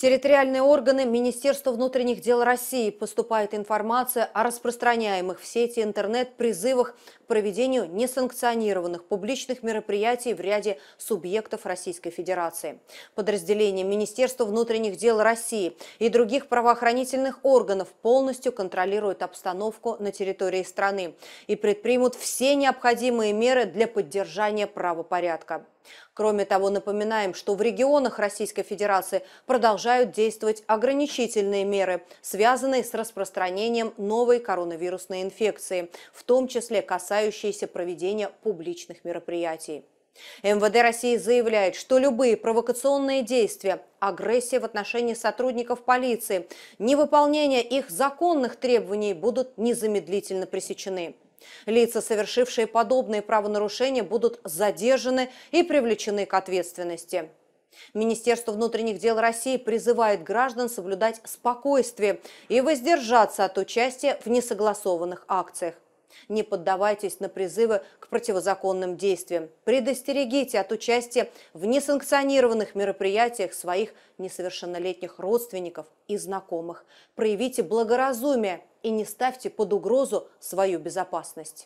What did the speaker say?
территориальные органы Министерства внутренних дел России поступает информация о распространяемых в сети интернет призывах к проведению несанкционированных публичных мероприятий в ряде субъектов Российской Федерации. Подразделения Министерства внутренних дел России и других правоохранительных органов полностью контролируют обстановку на территории страны и предпримут все необходимые меры для поддержания правопорядка. Кроме того, напоминаем, что в регионах Российской Федерации продолжают продолжают действовать ограничительные меры, связанные с распространением новой коронавирусной инфекции, в том числе касающиеся проведения публичных мероприятий. МВД России заявляет, что любые провокационные действия, агрессия в отношении сотрудников полиции, невыполнение их законных требований будут незамедлительно пресечены. Лица, совершившие подобные правонарушения, будут задержаны и привлечены к ответственности. Министерство внутренних дел России призывает граждан соблюдать спокойствие и воздержаться от участия в несогласованных акциях. Не поддавайтесь на призывы к противозаконным действиям. Предостерегите от участия в несанкционированных мероприятиях своих несовершеннолетних родственников и знакомых. Проявите благоразумие и не ставьте под угрозу свою безопасность.